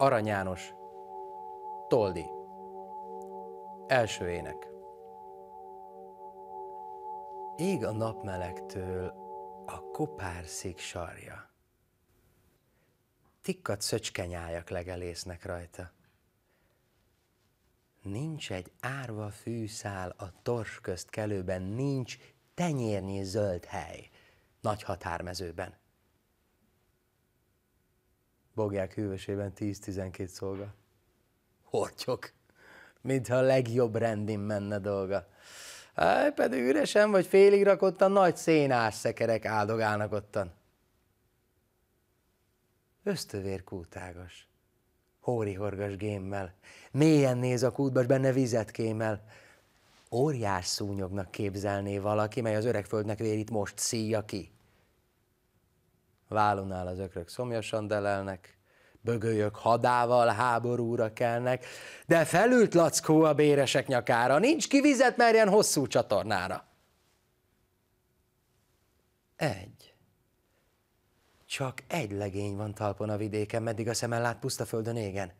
Arany János, Toldi. Első ének. Ég a napmelegtől a szék sarja. Tikkat szöcskenyájak legelésznek rajta. Nincs egy árva fűszál a tors közt kelőben, nincs tenyérnyi zöld hely nagy határmezőben. Bogják hűvösében 10-12 szolga. Hortyok. Mintha a legjobb rendin menne dolga. Hát, pedig üresen vagy félig rakottan nagy szénás szekerek áldogálnak ottan. Ösztövér kútágas, horgas gémmel, mélyen néz a kútba, s benne vizet kémel. Óriás szúnyognak képzelné valaki, mely az öregföldnek vérít most szíja ki. Vállon az ökrök szomjasan delelnek, bögölyök hadával háborúra kelnek, de felült lackó a béresek nyakára, nincs ki vizet merjen hosszú csatornára. Egy. Csak egy legény van talpon a vidéken, meddig a szemen lát puszta földön égen.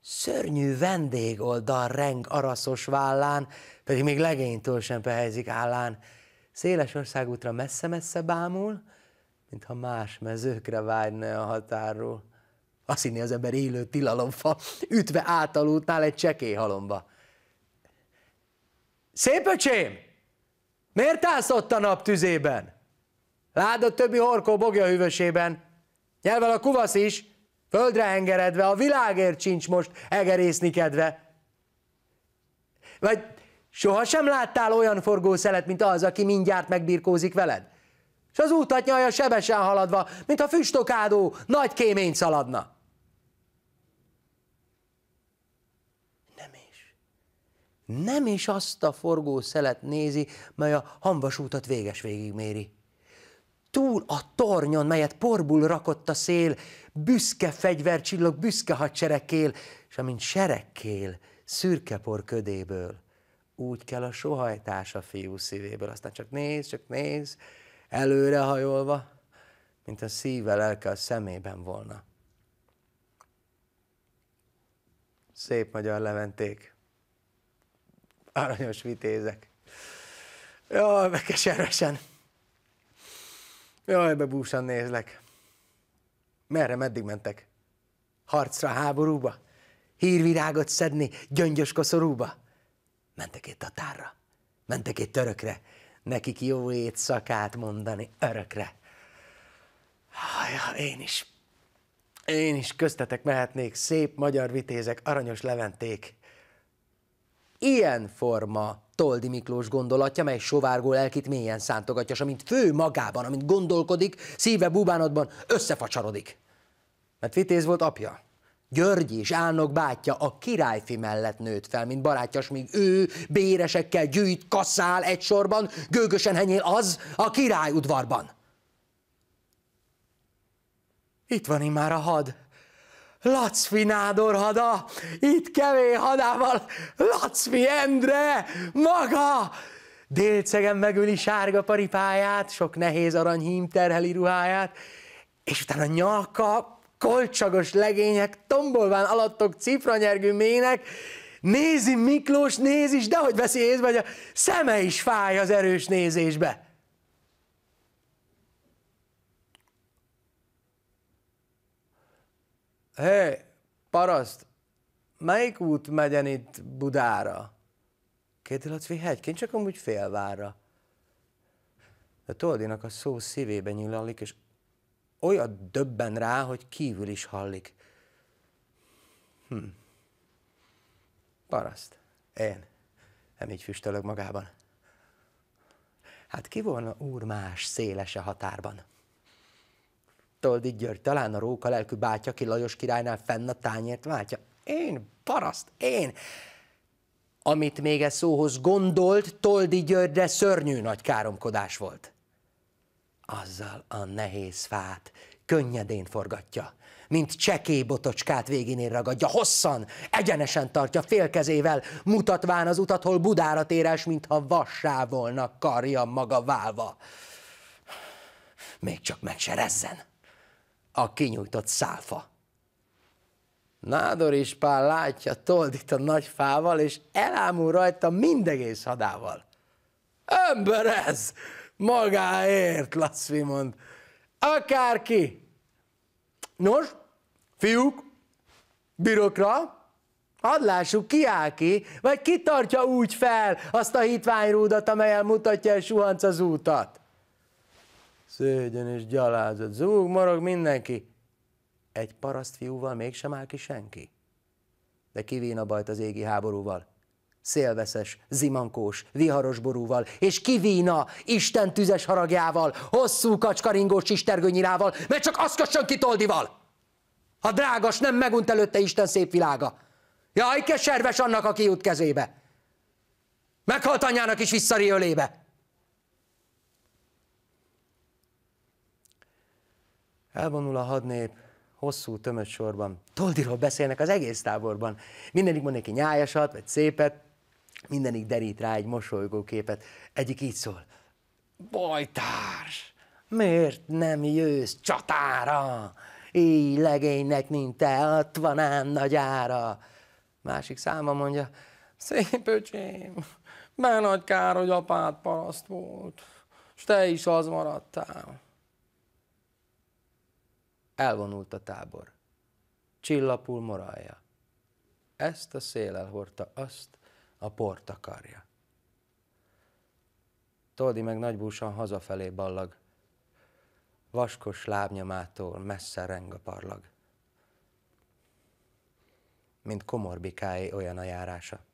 Szörnyű vendégoldal reng araszos vállán, pedig még legénytől sem pehelyzik állán. Széles országútra messze-messze bámul, mintha más mezőkre vágyna a határról azt hinni az ember élő tilalomfa, ütve átaludtál egy csekély halomba. Szép öcsém! Miért állsz ott a nap tüzében? Lád a többi horkó bogja hűvösében. Nyelvel a kuvasz is, földre hengeredve, a világért sincs most egerészni kedve. Vagy sohasem láttál olyan forgó szelet, mint az, aki mindjárt megbirkózik veled? És az útatnyalja sebesen haladva, mint a füstokádó nagy kémény szaladna. nem is azt a forgó szelet nézi, mely a hamvasútat véges végigméri. Túl a tornyon, melyet porbul rakott a szél, büszke fegyvercsillag, büszke hadseregkél, és amint szürke szürkepor ködéből, úgy kell a sohajtás a fiú szívéből. Aztán csak néz, csak néz, hajolva, mint a szíve lelke a szemében volna. Szép magyar leventék aranyos vitézek. Jaj, be keservesen. Jaj, be búsan nézlek. Merre, meddig mentek? Harcra, háborúba? Hírvirágot szedni, gyöngyös koszorúba? Mentek itt tárra, mentek itt törökre, nekik jó étszakát mondani örökre. Haja, én is, én is köztetek mehetnék, szép magyar vitézek, aranyos leventék, ilyen forma Toldi Miklós gondolatja, mely sovárgó lelkit mélyen szántogatja, amint fő magában, amint gondolkodik, szíve búbánatban összefacsarodik. Mert Vitéz volt apja. György és álnok bátyja a királyfi mellett nőtt fel, mint barátja, míg ő béresekkel gyűjt, kaszál egy sorban, gőgösen henyél az a király udvarban. Itt van immár a had, Lacfi Nádor hada, itt kevé hadával Lacfi Endre, maga! Délcegen megüli sárga paripáját, sok nehéz aranyhím terheli ruháját, és utána nyaka, kolcsagos legények, tombolván alattok cifranyergő mének, nézi Miklós, néz de hogy veszi észbe, hogy a szeme is fáj az erős nézésbe. hé, paraszt, melyik út megyen itt Budára? Kétilacvi Laci, hegyként csak amúgy félvárra. De Toldinak a szó szívébe nyilalik, és olyan döbben rá, hogy kívül is hallik. Hm. Paraszt. Én. Nem így füstölök magában. Hát ki volna úr más széles a határban? Toldi György, talán a róka lelkű bátya, ki Lajos királynál fenn a tányért váltja. Én, paraszt, én! Amit még e szóhoz gondolt, Toldi Györgyre szörnyű nagy káromkodás volt. Azzal a nehéz fát könnyedén forgatja, mint csekély botocskát végénél ragadja, hosszan, egyenesen tartja félkezével, mutatván az utat, hol Budára téres, mintha vassá volna karja maga válva. Még csak meg se rezzen a kinyújtott száfa. Nádor is Pál látja, toldít a nagy fával, és elámul rajta mindegész hadával. Ember ez! Magáért, Laszvi mond. Akárki! Nos, fiúk, bürokra, Hadd lássuk, ki áll ki, vagy ki tartja úgy fel azt a hitványrúdat, amelyel mutatja és suhanc az útat. Szégyen és gyalázat, zúg, marog mindenki. Egy fiúval mégsem áll ki senki. De kivén a bajt az égi háborúval? Szélveszes, zimankós, viharos borúval, és kivína Isten tüzes haragjával, hosszú kacskaringós csistergőnyirával, mert csak azt kössön ki toldival! A drágas, nem megunt előtte Isten szép világa. Jaj, keserves annak, aki jut kezébe! Meghalt anyjának is visszari ölébe! Elvonul a hadnép, hosszú, tömött sorban. Toldiról beszélnek az egész táborban. Mindenik mond neki nyájasat, vagy szépet, mindenik derít rá egy mosolygó képet. Egyik így szól. Bajtárs, miért nem jössz csatára? Így legénynek, mint te, ott van ám nagy ára. Másik száma mondja, szép öcsém, mert nagy kár, hogy apád paraszt volt, és te is az maradtál. Elvonult a tábor. Csillapul moralja. Ezt a szél elhordta azt, a portakarja. Toldi meg nagybúsan hazafelé ballag. Vaskos lábnyomától messze reng a parlag. Mint komorbikáé olyan a járása.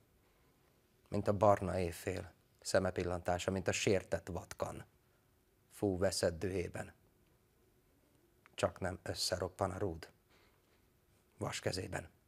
Mint a barna éjfél, szemepillantása, mint a sértett vatkan. Fú, veszett dühében csak nem összeroppan a rúd. Vas kezében.